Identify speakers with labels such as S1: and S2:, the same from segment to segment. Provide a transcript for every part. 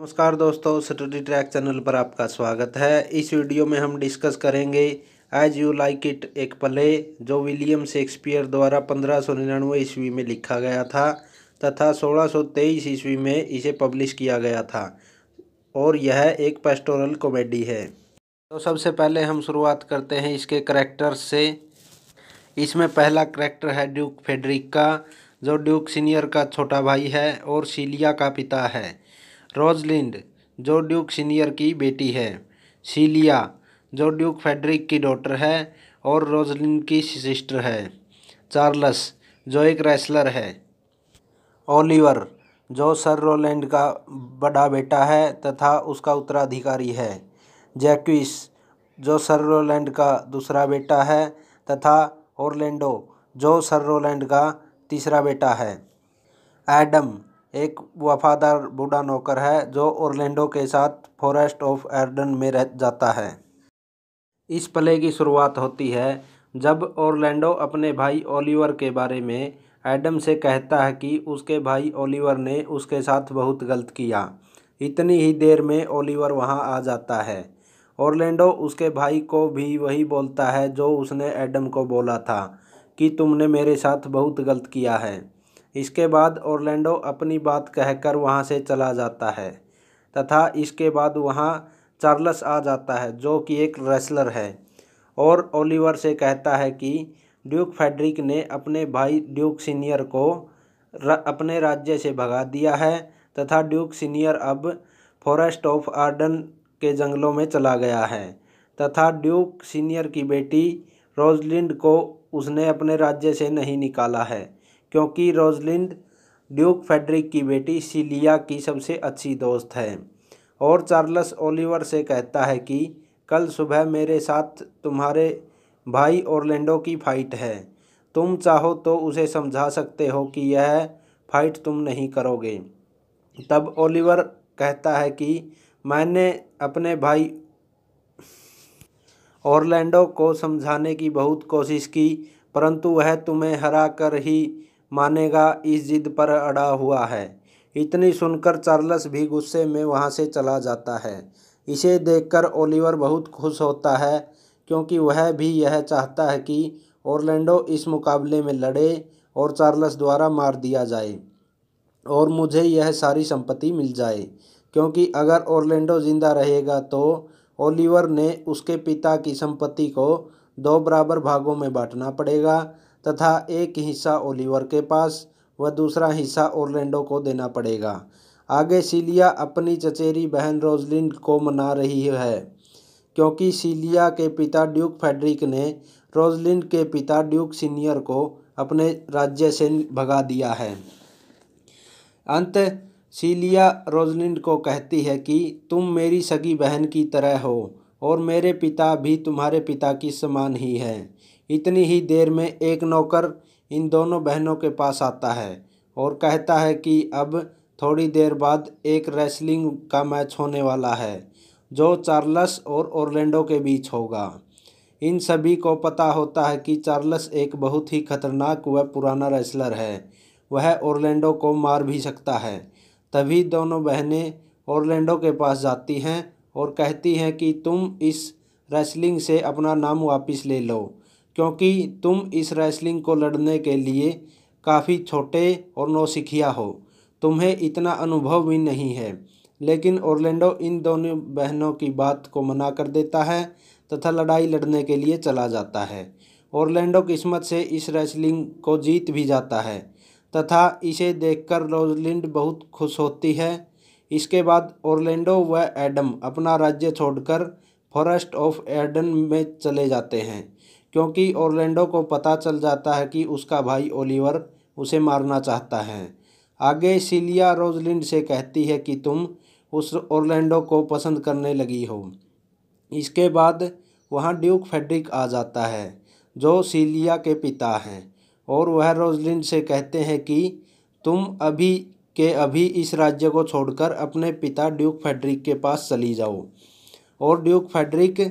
S1: नमस्कार दोस्तों study Track channel पर आपका स्वागत है इस वीडियो में हम डिस्कस करेंगे एज यू लाइक इट एक प्ले जो विलियम शेक्सपियर द्वारा पंद्रह सौ निन्यानवे ईस्वी में लिखा गया था तथा सोलह सौ तेईस ईस्वी में इसे पब्लिश किया गया था और यह एक पेस्टोरल कॉमेडी है तो सबसे पहले हम शुरुआत करते हैं इसके करेक्टर्स से इसमें पहला करैक्टर है ड्यूक फेडरिक का जो ड्यूक सीनियर का छोटा भाई है और सीलिया का पिता है रोजलिंड जो ड्यूक सीनियर की बेटी है सीलिया जो ड्यूक फेडरिक की डॉटर है और रोजलिंड की सिस्टर है चार्लस जो एक रेसलर है ओलिवर जो सर रोलैंड का बड़ा बेटा है तथा उसका उत्तराधिकारी है जैक्विस जो सर रोलैंड का दूसरा बेटा है तथा ओरलैंडो जो सर रोलैंड का तीसरा बेटा है एडम एक वफादार बूढ़ा नौकर है जो ओरलैंडो के साथ फॉरेस्ट ऑफ एर्डन में रह जाता है इस प्ले की शुरुआत होती है जब ओरलैंडो अपने भाई ओलिवर के बारे में एडम से कहता है कि उसके भाई ओलिवर ने उसके साथ बहुत गलत किया इतनी ही देर में ओलिवर वहां आ जाता है ओरलैंडो उसके भाई को भी वही बोलता है जो उसने एडम को बोला था कि तुमने मेरे साथ बहुत गलत किया है इसके बाद ओरलैंडो अपनी बात कहकर वहां से चला जाता है तथा इसके बाद वहां चार्लस आ जाता है जो कि एक रेसलर है और ओलिवर से कहता है कि ड्यूक फेडरिक ने अपने भाई ड्यूक सीनियर को र, अपने राज्य से भगा दिया है तथा ड्यूक सीनियर अब फॉरेस्ट ऑफ आर्डन के जंगलों में चला गया है तथा ड्यूक सीनियर की बेटी रोजलिंड को उसने अपने राज्य से नहीं निकाला है क्योंकि रोजलिंड ड्यूक फेडरिक की बेटी सीलिया की सबसे अच्छी दोस्त है और चार्ल्स ओलिवर से कहता है कि कल सुबह मेरे साथ तुम्हारे भाई ओरलैंडो की फ़ाइट है तुम चाहो तो उसे समझा सकते हो कि यह फ़ाइट तुम नहीं करोगे तब ओलिवर कहता है कि मैंने अपने भाई ओरलैंडो को समझाने की बहुत कोशिश की परंतु वह तुम्हें हरा कर ही मानेगा इस जिद पर अड़ा हुआ है इतनी सुनकर चार्लस भी गुस्से में वहाँ से चला जाता है इसे देखकर ओलिवर बहुत खुश होता है क्योंकि वह भी यह चाहता है कि ओरलैंडो इस मुकाबले में लड़े और चार्लस द्वारा मार दिया जाए और मुझे यह सारी संपत्ति मिल जाए क्योंकि अगर ओरलैंडो जिंदा रहेगा तो ओलिवर ने उसके पिता की संपत्ति को दो बराबर भागों में बांटना पड़ेगा तथा एक हिस्सा ओलिवर के पास व दूसरा हिस्सा ओरलैंडो को देना पड़ेगा आगे सीलिया अपनी चचेरी बहन रोजलिन को मना रही है क्योंकि सीलिया के पिता ड्यूक फेडरिक ने रोजलिन के पिता ड्यूक सीनियर को अपने राज्य से भगा दिया है अंत सीलिया रोजलिन को कहती है कि तुम मेरी सगी बहन की तरह हो और मेरे पिता भी तुम्हारे पिता की समान ही हैं इतनी ही देर में एक नौकर इन दोनों बहनों के पास आता है और कहता है कि अब थोड़ी देर बाद एक रेसलिंग का मैच होने वाला है जो चार्लस और ओरलैंडो के बीच होगा इन सभी को पता होता है कि चार्लस एक बहुत ही खतरनाक व पुराना रेसलर है वह ओरलैंडो को मार भी सकता है तभी दोनों बहनें ओरलैंडो के पास जाती हैं और कहती हैं कि तुम इस रेसलिंग से अपना नाम वापस ले लो क्योंकि तुम इस रेसलिंग को लड़ने के लिए काफ़ी छोटे और नौसिखिया हो तुम्हें इतना अनुभव भी नहीं है लेकिन ओरलैंडो इन दोनों बहनों की बात को मना कर देता है तथा लड़ाई लड़ने के लिए चला जाता है ओरलैंडो किस्मत से इस रेसलिंग को जीत भी जाता है तथा इसे देखकर रोजलिंड बहुत खुश होती है इसके बाद ओरलैंडो व एडम अपना राज्य छोड़कर फॉरेस्ट ऑफ एडन में चले जाते हैं क्योंकि ओरलैंडो को पता चल जाता है कि उसका भाई ओलिवर उसे मारना चाहता है आगे सीलिया रोजलिंड से कहती है कि तुम उस ओरलैंडो को पसंद करने लगी हो इसके बाद वहाँ ड्यूक फेड्रिक आ जाता है जो सीलिया के पिता हैं और वह रोजलिंड से कहते हैं कि तुम अभी के अभी इस राज्य को छोड़कर अपने पिता ड्यूक फेडरिक के पास चली जाओ और ड्यूक फेडरिक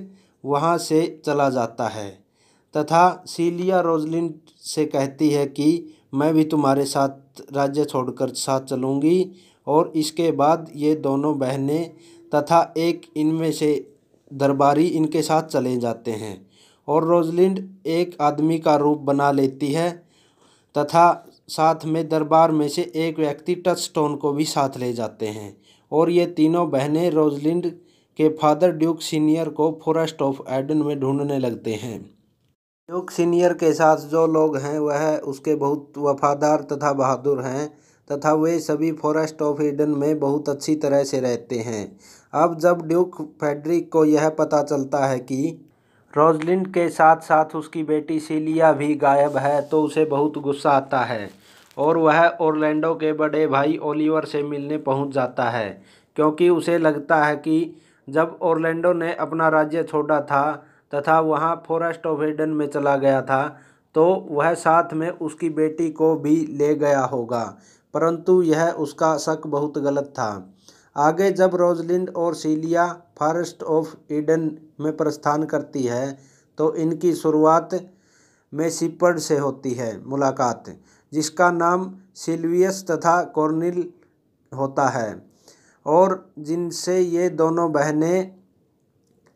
S1: वहाँ से चला जाता है तथा सीलिया रोजलिन से कहती है कि मैं भी तुम्हारे साथ राज्य छोड़कर साथ चलूँगी और इसके बाद ये दोनों बहनें तथा एक इनमें से दरबारी इनके साथ चले जाते हैं और रोजलिंड एक आदमी का रूप बना लेती है तथा साथ में दरबार में से एक व्यक्ति टच स्टोन को भी साथ ले जाते हैं और ये तीनों बहनें रोजलिंड के फादर ड्यूक सीनियर को फॉरेस्ट ऑफ एडन में ढूंढने लगते हैं ड्यूक सीनियर के साथ जो लोग हैं वह उसके बहुत वफ़ादार तथा बहादुर हैं तथा वे सभी फॉरेस्ट ऑफ ईडन में बहुत अच्छी तरह से रहते हैं अब जब ड्यूक फेडरिक को यह पता चलता है कि रोजलिंड के साथ साथ उसकी बेटी सीलिया भी गायब है तो उसे बहुत गुस्सा आता है और वह ओरलैंडो के बड़े भाई ओलिवर से मिलने पहुंच जाता है क्योंकि उसे लगता है कि जब ओरलैंडो ने अपना राज्य छोड़ा था तथा वहाँ फॉरेस्ट ऑफ एडन में चला गया था तो वह साथ में उसकी बेटी को भी ले गया होगा परंतु यह उसका शक बहुत गलत था आगे जब रोजलिंड और सीलिया फॉरेस्ट ऑफ ईडन में प्रस्थान करती है तो इनकी शुरुआत में सिपर्ड से होती है मुलाकात जिसका नाम सिल्वियस तथा कॉर्निल होता है और जिनसे ये दोनों बहनें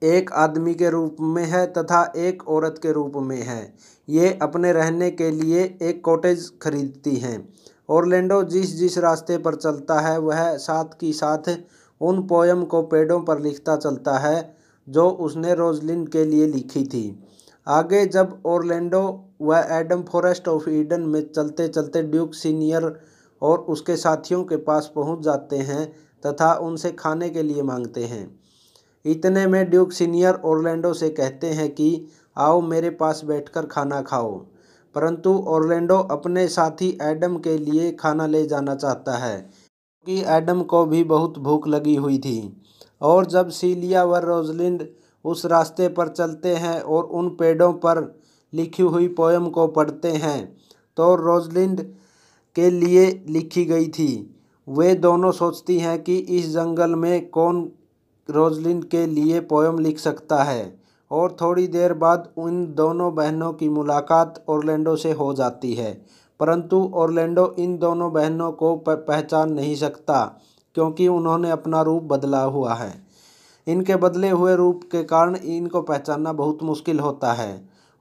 S1: एक आदमी के रूप में है तथा एक औरत के रूप में है ये अपने रहने के लिए एक कॉटेज खरीदती हैं ऑरलैंडो जिस जिस रास्ते पर चलता है वह साथ की साथ उन पोयम को पेड़ों पर लिखता चलता है जो उसने रोजलिन के लिए लिखी थी आगे जब ओरलैंडो व एडम फॉरेस्ट ऑफ ईडन में चलते चलते ड्यूक सीनियर और उसके साथियों के पास पहुंच जाते हैं तथा उनसे खाने के लिए मांगते हैं इतने में ड्यूक सीनियर ओरलैंडो से कहते हैं कि आओ मेरे पास बैठकर खाना खाओ परंतु ओरलैंडो अपने साथी एडम के लिए खाना ले जाना चाहता है क्योंकि एडम को भी बहुत भूख लगी हुई थी और जब सीलिया व रोजलिंड उस रास्ते पर चलते हैं और उन पेड़ों पर लिखी हुई पोएम को पढ़ते हैं तो रोजलिंड के लिए लिखी गई थी वे दोनों सोचती हैं कि इस जंगल में कौन रोजलिन के लिए पोयम लिख सकता है और थोड़ी देर बाद उन दोनों बहनों की मुलाकात ओरलैंडो से हो जाती है परंतु ओरलैंडो इन दोनों बहनों को पहचान नहीं सकता क्योंकि उन्होंने अपना रूप बदला हुआ है इनके बदले हुए रूप के कारण इनको पहचानना बहुत मुश्किल होता है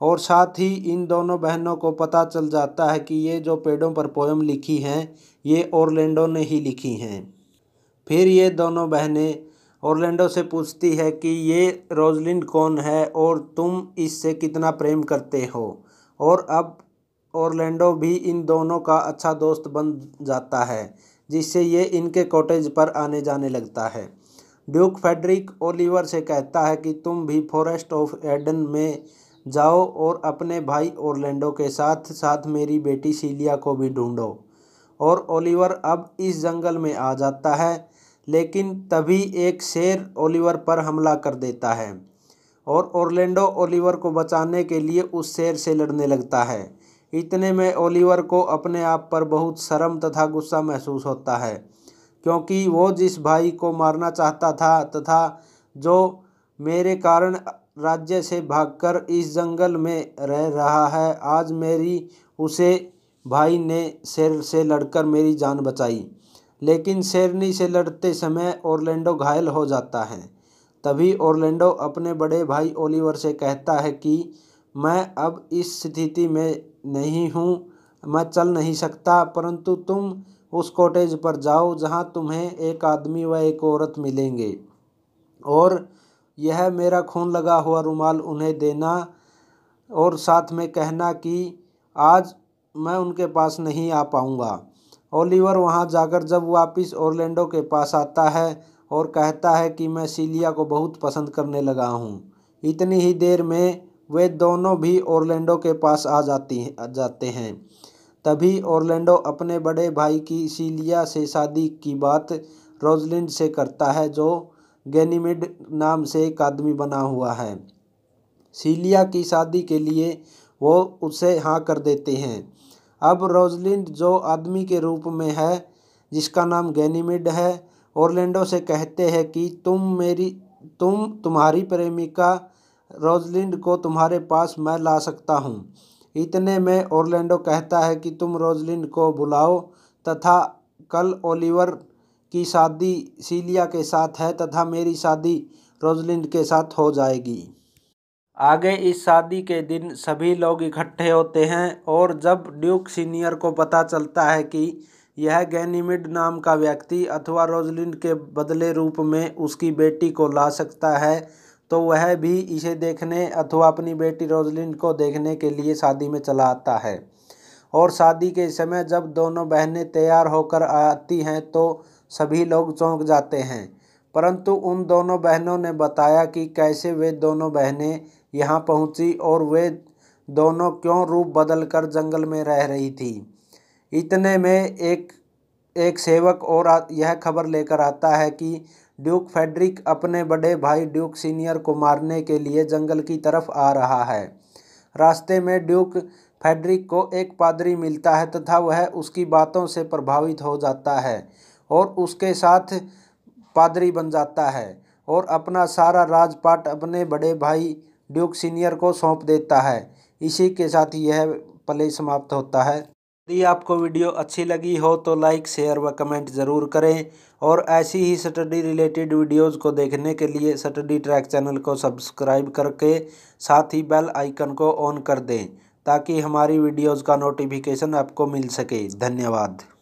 S1: और साथ ही इन दोनों बहनों को पता चल जाता है कि ये जो पेड़ों पर पोयम लिखी हैं ये ओरलैंडो ने ही लिखी हैं फिर ये दोनों बहनें औरलैंडो से पूछती है कि ये रोजलिन कौन है और तुम इससे कितना प्रेम करते हो और अब औरलैंडो भी इन दोनों का अच्छा दोस्त बन जाता है जिससे ये इनके कॉटेज पर आने जाने लगता है ड्यूक फेडरिक ओलिवर से कहता है कि तुम भी फॉरेस्ट ऑफ एडन में जाओ और अपने भाई ओरलैंडो के साथ साथ मेरी बेटी सीलिया को भी ढूंढो और ओलिवर अब इस जंगल में आ जाता है लेकिन तभी एक शेर ओलिवर पर हमला कर देता है और ओरलैंडो ओलिवर को बचाने के लिए उस शेर से लड़ने लगता है इतने में ओलिवर को अपने आप पर बहुत शर्म तथा गुस्सा महसूस होता है क्योंकि वो जिस भाई को मारना चाहता था तथा जो मेरे कारण राज्य से भागकर इस जंगल में रह रहा है आज मेरी उसे भाई ने शेर से लड़कर मेरी जान बचाई लेकिन शेरनी से लड़ते समय ओरलैंडो घायल हो जाता है तभी ओरलैंडो अपने बड़े भाई ओलिवर से कहता है कि मैं अब इस स्थिति में नहीं हूँ मैं चल नहीं सकता परंतु तुम उस कॉटेज पर जाओ जहाँ तुम्हें एक आदमी व एक औरत मिलेंगे और यह मेरा खून लगा हुआ रुमाल उन्हें देना और साथ में कहना कि आज मैं उनके पास नहीं आ पाऊँगा ओलिवर वहां जाकर जब वापिस ओरलैंडो के पास आता है और कहता है कि मैं सीलिया को बहुत पसंद करने लगा हूँ इतनी ही देर में वे दोनों भी ओरलैंडो के पास आ जाती हैं जाते हैं तभी ओरलैंडो अपने बड़े भाई की सीलिया से शादी की बात रोजलिंड से करता है जो गैनीमिड नाम से एक आदमी बना हुआ है सीलिया की शादी के लिए वो उसे हाँ कर देते हैं अब रोजलिंड जो आदमी के रूप में है जिसका नाम गैनीमिड है ओरलैंडो से कहते हैं कि तुम मेरी तुम तुम्हारी प्रेमिका रोजलिंड को तुम्हारे पास मैं ला सकता हूँ इतने में ओरलैंडो कहता है कि तुम रोजलिंड को बुलाओ तथा कल ओलिवर की शादी सीलिया के साथ है तथा मेरी शादी रोजलिंड के साथ हो जाएगी आगे इस शादी के दिन सभी लोग इकट्ठे होते हैं और जब ड्यूक सीनियर को पता चलता है कि यह गैनीमिड नाम का व्यक्ति अथवा रोजलिन के बदले रूप में उसकी बेटी को ला सकता है तो वह भी इसे देखने अथवा अपनी बेटी रोजलिन को देखने के लिए शादी में चला आता है और शादी के समय जब दोनों बहनें तैयार होकर आती हैं तो सभी लोग चौंक जाते हैं परंतु उन दोनों बहनों ने बताया कि कैसे वे दोनों बहनें यहाँ पहुँची और वे दोनों क्यों रूप बदल कर जंगल में रह रही थी इतने में एक एक सेवक और यह खबर लेकर आता है कि ड्यूक फेडरिक अपने बड़े भाई ड्यूक सीनियर को मारने के लिए जंगल की तरफ आ रहा है रास्ते में ड्यूक फेडरिक को एक पादरी मिलता है तथा वह उसकी बातों से प्रभावित हो जाता है और उसके साथ पादरी बन जाता है और अपना सारा राजपाट अपने बड़े भाई ड्यूक सीनियर को सौंप देता है इसी के साथ यह प्ले समाप्त होता है यदि आपको वीडियो अच्छी लगी हो तो लाइक शेयर व कमेंट ज़रूर करें और ऐसी ही स्टडी रिलेटेड वीडियोज़ को देखने के लिए स्टडी ट्रैक चैनल को सब्सक्राइब करके साथ ही बेल आइकन को ऑन कर दें ताकि हमारी वीडियोज़ का नोटिफिकेशन आपको मिल सके धन्यवाद